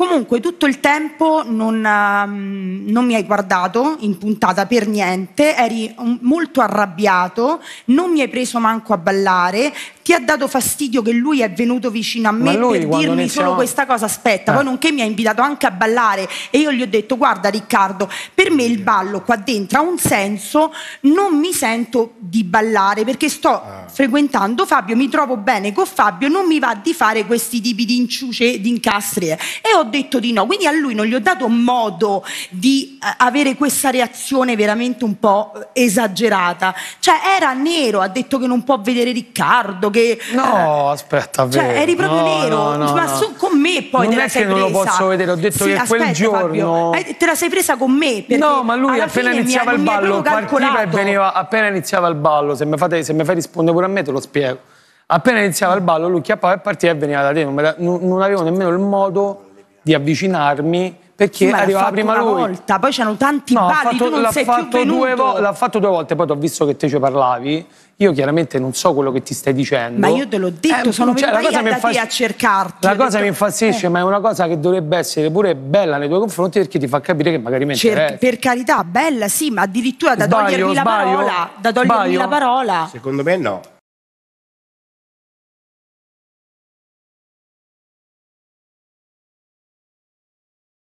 Comunque tutto il tempo non, um, non, mi hai guardato in puntata per niente, eri molto arrabbiato, non mi hai preso manco a ballare, ti ha dato fastidio che lui è venuto vicino a me per dirmi iniziamo... solo questa cosa, aspetta, eh. poi nonché mi ha invitato anche a ballare e io gli ho detto guarda Riccardo, per me il ballo qua dentro ha un senso, non mi sento di ballare perché sto eh frequentando Fabio mi trovo bene con Fabio, non mi va di fare questi tipi di inciuce, di incastri. E ho detto di no, quindi a lui non gli ho dato modo di eh, avere questa reazione veramente un po' eh, esagerata. Cioè era nero, ha detto che non può vedere Riccardo, che... No, eh, aspetta, vero. Cioè eri proprio no, nero, no, no, ma su me poi non te la sei presa. Non è che non lo posso vedere, ho detto sì, che aspetta, quel giorno... Fabio, eh, te la sei presa con me, No, ma lui appena iniziava il ballo, partiva e veniva appena iniziava il ballo, se mi, fate, se mi fai rispondere pure a me te lo spiego. Appena iniziava il ballo lui chiappava e partiva e veniva da te, non, non avevo nemmeno il modo di avvicinarmi perché sì, arrivava prima una lui. volta, poi c'erano tanti no, balli, fatto, non sei fatto più due vo- L'ha fatto due volte, poi ho visto che te ci parlavi. Io chiaramente non so quello che ti stai dicendo. Ma io te l'ho detto, eh, sono cioè, venuta io infas- a cercarti. La cosa detto, mi infastidisce, eh. ma è una cosa che dovrebbe essere pure bella nei tuoi confronti perché ti fa capire che magari mentre... Cer- Per carità, bella, sì, ma addirittura da sbaglio, togliermi sbaglio, la parola, sbaglio. da togliermi la parola. Secondo me no.